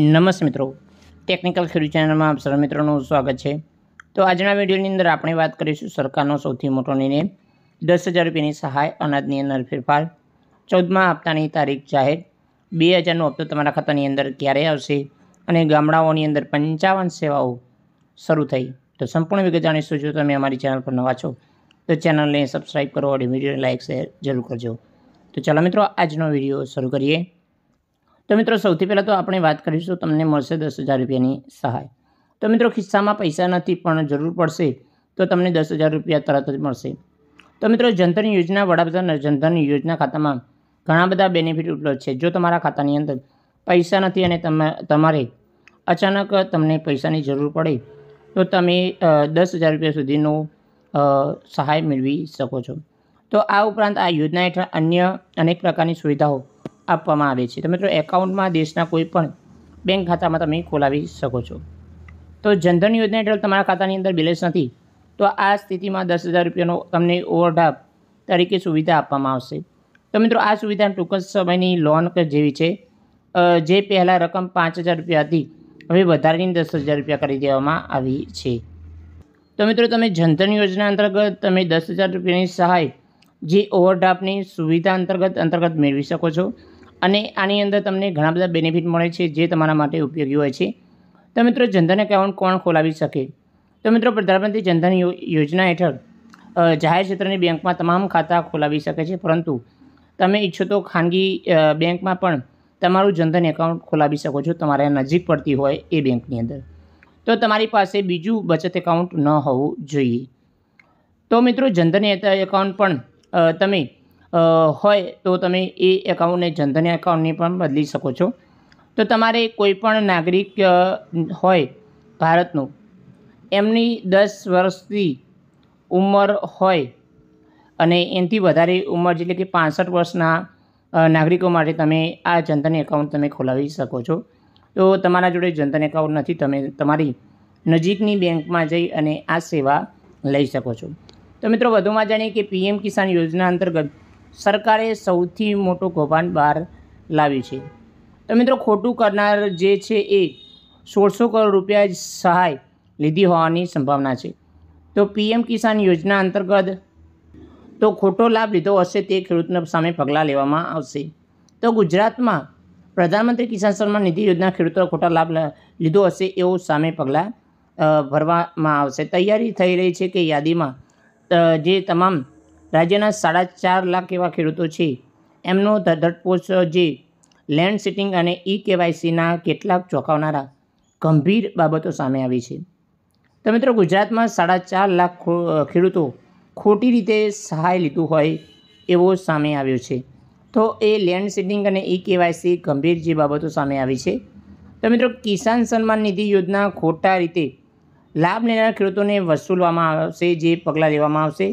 નમસ્તે મિત્રો ટેકનિકલ ખેડૂત ચેનલમાં આપ સર મિત્રોનું સ્વાગત છે તો આજના વિડીયોની અંદર આપણે વાત કરીશું સરકારનો સૌથી મોટો નિર્ણય દસ હજાર રૂપિયાની સહાય અનાજની અંદર ફેરફાર ચૌદમા હપ્તાની તારીખ જાહેર બે હજારનો હપ્તો તમારા ખાતાની અંદર ક્યારે આવશે અને ગામડાઓની અંદર પંચાવન સેવાઓ શરૂ થઈ તો સંપૂર્ણ વિગત જાણીશું જો તમે અમારી ચેનલ પર નવા છો તો ચેનલને સબસ્ક્રાઈબ કરો અને વિડીયોને લાઇક શેર જરૂર કરજો તો ચાલો મિત્રો આજનો વિડીયો શરૂ કરીએ તો મિત્રો સૌથી પહેલાં તો આપણે વાત કરીશું તમને મળશે દસ હજાર રૂપિયાની સહાય તો મિત્રો ખિસ્સામાં પૈસા નથી પણ જરૂર પડશે તો તમને દસ હજાર રૂપિયા તરત જ મળશે તો મિત્રો જનધન યોજના વડાપ્રધાન જનધન યોજના ખાતામાં ઘણા બધા બેનિફિટ ઉપલબ્ધ છે જો તમારા ખાતાની અંદર પૈસા નથી અને તમારે અચાનક તમને પૈસાની જરૂર પડે તો તમે દસ હજાર રૂપિયા સુધીનો સહાય મેળવી શકો છો તો આ ઉપરાંત આ યોજના હેઠળ અન્ય અનેક પ્રકારની સુવિધાઓ આપવામાં આવે છે તો મિત્રો એકાઉન્ટમાં દેશના કોઈપણ બેંક ખાતામાં તમે ખોલાવી શકો છો તો જનધન યોજના હેઠળ તમારા ખાતાની અંદર બેલેન્સ નથી તો આ સ્થિતિમાં દસ હજાર રૂપિયાનો તમને ઓવરડ્રાફ્ટ તરીકે સુવિધા આપવામાં આવશે તો મિત્રો આ સુવિધા ટૂંક જ સમયની લોન જેવી છે જે પહેલાં રકમ પાંચ હજાર રૂપિયા હતી હવે વધારીને દસ હજાર રૂપિયા કરી દેવામાં આવી છે તો મિત્રો તમે જનધન યોજના અંતર્ગત તમે દસ હજાર રૂપિયાની સહાય જે ઓવરડ્રાફ્ટની સુવિધા અંતર્ગત અંતર્ગત મેળવી શકો છો અને આની અંદર તમને ઘણા બધા બેનિફિટ મળે છે જે તમારા માટે ઉપયોગી હોય છે તો મિત્રો જનધન એકાઉન્ટ કોણ ખોલાવી શકે તો મિત્રો પ્રધાનમંત્રી જનધન યોજના હેઠળ જાહેર ક્ષેત્રની બેંકમાં તમામ ખાતા ખોલાવી શકે છે પરંતુ તમે ઈચ્છો તો ખાનગી બેંકમાં પણ તમારું જનધન એકાઉન્ટ ખોલાવી શકો છો તમારે નજીક પડતી હોય એ બેંકની અંદર તો તમારી પાસે બીજું બચત એકાઉન્ટ ન હોવું જોઈએ તો મિત્રો જનધન એકાઉન્ટ પણ તમે હોય તો તમે એ એકાઉન્ટને જનધન એકાઉન્ટને પણ બદલી શકો છો તો તમારે કોઈપણ નાગરિક હોય ભારતનું એમની દસ વર્ષથી ઉંમર હોય અને એનાથી વધારે ઉંમર એટલે કે પાંસઠ વર્ષના નાગરિકો માટે તમે આ જનધન એકાઉન્ટ તમે ખોલાવી શકો છો તો તમારા જોડે જનધન એકાઉન્ટ નથી તમે તમારી નજીકની બેંકમાં જઈ અને આ સેવા લઈ શકો છો તો મિત્રો વધુમાં જાણીએ કે પીએમ કિસાન યોજના અંતર્ગત સરકારે સૌથી મોટો કૌભાંડ બહાર લાવ્યું છે તો મિત્રો ખોટું કરનાર જે છે એ સોળસો કરોડ રૂપિયા સહાય લીધી હોવાની સંભાવના છે તો પીએમ કિસાન યોજના અંતર્ગત તો ખોટો લાભ લીધો હશે તે ખેડૂતને સામે પગલાં લેવામાં આવશે તો ગુજરાતમાં પ્રધાનમંત્રી કિસાન સન્માન નિધિ યોજના ખેડૂતોએ ખોટા લાભ લીધો હશે એવો સામે પગલાં ભરવામાં આવશે તૈયારી થઈ રહી છે કે યાદીમાં જે તમામ રાજ્યના સાડા ચાર લાખ એવા ખેડૂતો છે એમનો ધરધટપોષ જે લેન્ડ સિટિંગ અને ઈ કેવાયસીના કેટલાક ચોંકાવનારા ગંભીર બાબતો સામે આવી છે તો મિત્રો ગુજરાતમાં સાડા ચાર લાખ ખેડૂતો ખોટી રીતે સહાય લીધું હોય એવો સામે આવ્યો છે તો એ લેન્ડ સિટિંગ અને ઈ કેવાયસી ગંભીર જે બાબતો સામે આવી છે તો મિત્રો કિસાન સન્માન નિધિ યોજના ખોટા રીતે લાભ લેનાર ખેડૂતોને વસૂલવામાં આવશે જે પગલાં લેવામાં આવશે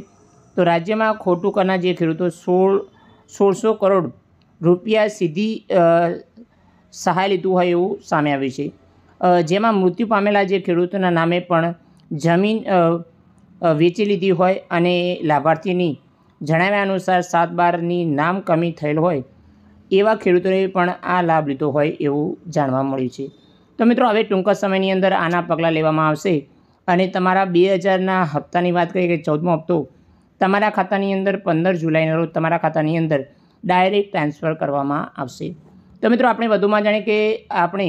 તો રાજ્યમાં ખોટું કના જે ખેડૂતો સોળ સોળસો કરોડ રૂપિયા સીધી સહાય લીધું હોય એવું સામે આવ્યું છે જેમાં મૃત્યુ પામેલા જે ખેડૂતોના નામે પણ જમીન વેચી લીધી હોય અને લાભાર્થીની જણાવ્યા અનુસાર સાત બારની નામ કમી થયેલ હોય એવા ખેડૂતોએ પણ આ લાભ લીધો હોય એવું જાણવા મળ્યું છે તો મિત્રો હવે ટૂંકા સમયની અંદર આના પગલાં લેવામાં આવશે અને તમારા બે હજારના હપ્તાની વાત કરીએ કે ચૌદમો હપ્તો તમારા ખાતાની અંદર પંદર જુલાઈના રોજ તમારા ખાતાની અંદર ડાયરેક્ટ ટ્રાન્સફર કરવામાં આવશે તો મિત્રો આપણે વધુમાં જાણીએ કે આપણે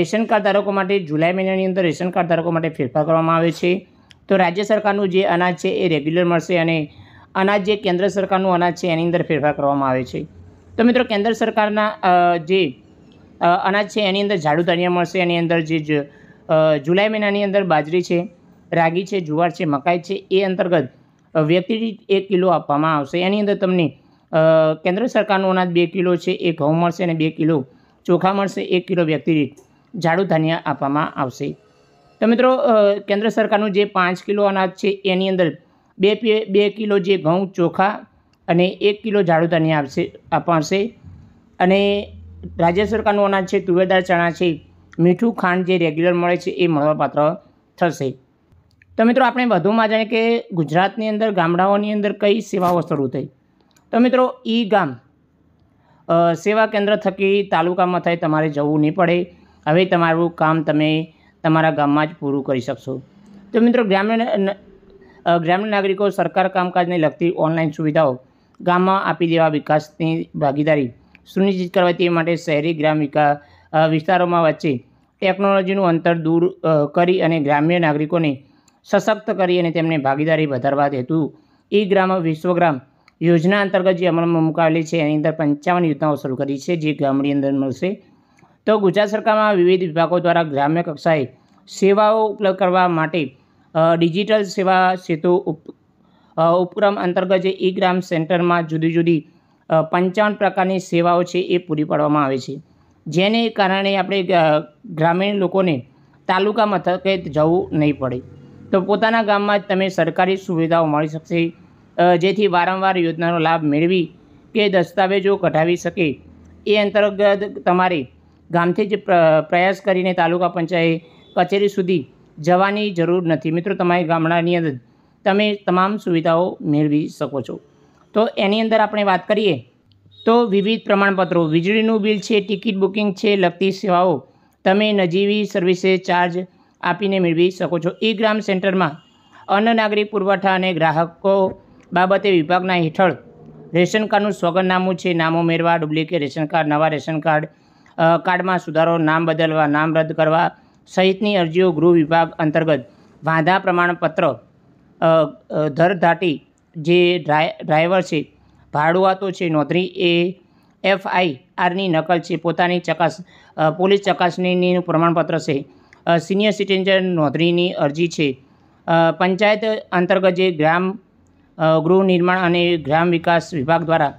રેશન કાર્ડ ધારકો માટે જુલાઈ મહિનાની અંદર રેશન કાર્ડ ધારકો માટે ફેરફાર કરવામાં આવે છે તો રાજ્ય સરકારનું જે અનાજ છે એ રેગ્યુલર મળશે અને અનાજ જે કેન્દ્ર સરકારનું અનાજ છે એની અંદર ફેરફાર કરવામાં આવે છે તો મિત્રો કેન્દ્ર સરકારના જે અનાજ છે એની અંદર ઝાડુ ધનિયા મળશે એની અંદર જે જુલાઈ મહિનાની અંદર બાજરી છે રાગી છે જુવાર છે મકાઈ છે એ અંતર્ગત વ્યક્તિ દીઠ એક કિલો આપવામાં આવશે એની અંદર તમને કેન્દ્ર સરકારનું અનાજ બે કિલો છે એ ઘઉં મળશે અને બે કિલો ચોખા મળશે એક કિલો વ્યક્તિ દીઠ ઝાડુ ધાન્ય આપવામાં આવશે તો મિત્રો કેન્દ્ર સરકારનું જે પાંચ કિલો અનાજ છે એની અંદર બે બે કિલો જે ઘઉં ચોખા અને એક કિલો ઝાડુ ધાન્ય આપશે અપાશે અને રાજ્ય સરકારનું અનાજ છે તુવેરદાર ચણા છે મીઠું ખાંડ જે રેગ્યુલર મળે છે એ મળવાપાત્ર થશે તો મિત્રો આપણે વધુમાં જાણે કે ગુજરાતની અંદર ગામડાઓની અંદર કઈ સેવાઓ શરૂ થઈ તો મિત્રો ઈ ગામ સેવા કેન્દ્ર થકી તાલુકામાં થાય તમારે જવું નહીં પડે હવે તમારું કામ તમે તમારા ગામમાં જ પૂરું કરી શકશો તો મિત્રો ગ્રામીણ ગ્રામીણ નાગરિકો સરકાર કામકાજને લગતી ઓનલાઈન સુવિધાઓ ગામમાં આપી દેવા વિકાસની ભાગીદારી સુનિશ્ચિત કરવા તે માટે શહેરી ગ્રામ વિસ્તારોમાં વચ્ચે ટેકનોલોજીનું અંતર દૂર કરી અને ગ્રામ્ય નાગરિકોને સશક્ત કરી અને તેમને ભાગીદારી વધારવા હેતુ ઈ ગ્રામ વિશ્વગ્રામ યોજના અંતર્ગત જે અમલમાં મુકાવેલી છે એની અંદર પંચાવન યોજનાઓ શરૂ કરી છે જે ગામની અંદર મળશે તો ગુજરાત સરકારમાં વિવિધ વિભાગો દ્વારા ગ્રામ્ય કક્ષાએ સેવાઓ ઉપલબ્ધ કરવા માટે ડિજિટલ સેવા સેતુ ઉપક્રમ અંતર્ગત જે ઈ ગ્રામ સેન્ટરમાં જુદી જુદી પંચાવન પ્રકારની સેવાઓ છે એ પૂરી પાડવામાં આવે છે જેને કારણે આપણે ગ્રામીણ લોકોને તાલુકા મથકે જવું નહીં પડે તો પોતાના ગામમાં જ તમે સરકારી સુવિધાઓ મળી શકશે જેથી વારંવાર યોજનાનો લાભ મેળવી કે દસ્તાવેજો કઢાવી શકે એ અંતર્ગત તમારે ગામથી જ પ્રયાસ કરીને તાલુકા પંચાયત કચેરી સુધી જવાની જરૂર નથી મિત્રો તમારી ગામડાની અંદર તમે તમામ સુવિધાઓ મેળવી શકો છો તો એની અંદર આપણે વાત કરીએ તો વિવિધ પ્રમાણપત્રો વીજળીનું બિલ છે ટિકિટ બુકિંગ છે લગતી સેવાઓ તમે નજીવી સર્વિસે ચાર્જ આપીને મેળવી શકો છો ઈ ગ્રામ સેન્ટરમાં અન્ન નાગરિક પુરવઠા અને ગ્રાહકો બાબતે વિભાગના હેઠળ રેશન કાર્ડનું સ્વગનનામું છે નામો મેળવા ડુપ્લિકેટ રેશન કાર્ડ નવા રેશન કાર્ડ કાર્ડમાં સુધારો નામ બદલવા નામ રદ કરવા સહિતની અરજીઓ ગૃહ વિભાગ અંતર્ગત વાંધા પ્રમાણપત્ર ધરધાટી જે ડ્રાઈવર છે ભાડુઆતો છે નોંધણી એ એફઆઈઆરની નકલ છે પોતાની ચકાસ પોલીસ ચકાસણીનું પ્રમાણપત્ર છે સિનિયર સિટીઝન નોંધણીની અરજી છે પંચાયત અંતર્ગત જે ગ્રામ ગૃહ નિર્માણ અને ગ્રામ વિકાસ વિભાગ દ્વારા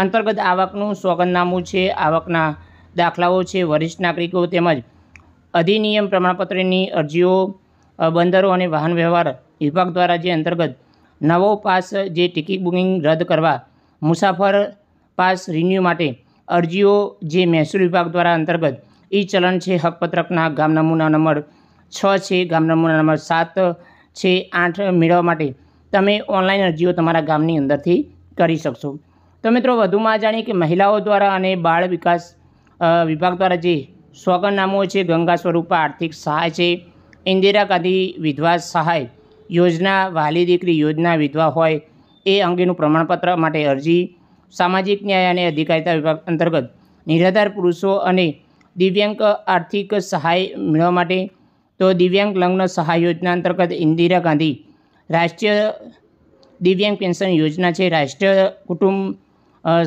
અંતર્ગત આવકનું સોગંદનામું છે આવકના દાખલાઓ છે વરિષ્ઠ નાગરિકો તેમજ અધિનિયમ પ્રમાણપત્રની અરજીઓ બંદરો અને વાહન વ્યવહાર વિભાગ દ્વારા જે અંતર્ગત નવો પાસ જે ટિકિટ બુકિંગ રદ કરવા મુસાફર પાસ રિન્યૂ માટે અરજીઓ જે મહેસૂલ વિભાગ દ્વારા અંતર્ગત ઈ ચલણ છે હકપત્રકના ગામ નમૂના નંબર છ છે ગામ નમૂના નંબર સાત છે આઠ મેળવવા માટે તમે ઓનલાઈન અરજીઓ તમારા ગામની અંદરથી કરી શકશો તો મિત્રો વધુમાં જાણીએ કે મહિલાઓ દ્વારા અને બાળ વિકાસ વિભાગ દ્વારા જે સોગંદનામું છે ગંગા સ્વરૂપા આર્થિક સહાય છે ઇન્દિરા ગાંધી વિધવા સહાય યોજના વાલી દીકરી યોજના વિધવા હોય એ અંગેનું પ્રમાણપત્ર માટે અરજી સામાજિક ન્યાય અને અધિકારિતા વિભાગ અંતર્ગત નિરાધાર પુરુષો અને દિવ્યાંગ આર્થિક સહાય મેળવવા માટે તો દિવ્યાંગ લગ્ન સહાય યોજના અંતર્ગત ઇન્દિરા ગાંધી રાષ્ટ્રીય દિવ્યાંગ પેન્શન યોજના છે રાષ્ટ્રીય કુટુંબ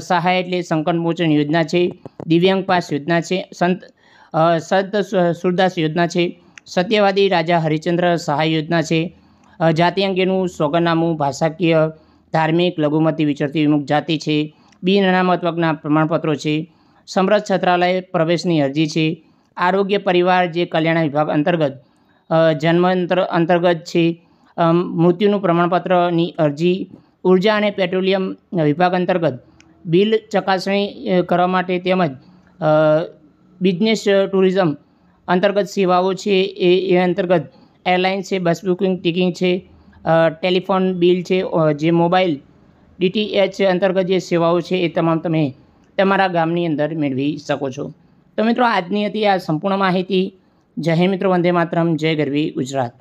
સહાય એટલે સંકટમોચન યોજના છે દિવ્યાંગ પાસ યોજના છે સંત સંત સુરદાસ યોજના છે સત્યવાદી રાજા હરિચંદ્ર સહાય યોજના છે જાતિ અંગેનું સોગરનામું ભાષાકીય ધાર્મિક લઘુમતી વિચરતી વિમુખ જાતિ છે બિન અનામત વર્ગના પ્રમાણપત્રો છે સમરસ છત્રાલય પ્રવેશની અરજી છે આરોગ્ય પરિવાર જે કલ્યાણ વિભાગ અંતર્ગત જન્મ અંતર્ગત છે મૃત્યુનું પ્રમાણપત્રની અરજી ઉર્જા અને પેટ્રોલિયમ વિભાગ અંતર્ગત બિલ ચકાસણી કરવા માટે તેમજ બિઝનેસ ટુરિઝમ અંતર્ગત સેવાઓ છે એ એ અંતર્ગત એરલાઇન્સ છે બસ બુકિંગ ટિકિંગ છે ટેલિફોન બિલ છે જે મોબાઈલ ડીટીએચ અંતર્ગત જે સેવાઓ છે એ તમામ તમે તમારા ગામની અંદર મેળવી શકો છો તો મિત્રો આજની હતી આ સંપૂર્ણ માહિતી જય મિત્રો વંદે માતરમ જય ગરવી ગુજરાત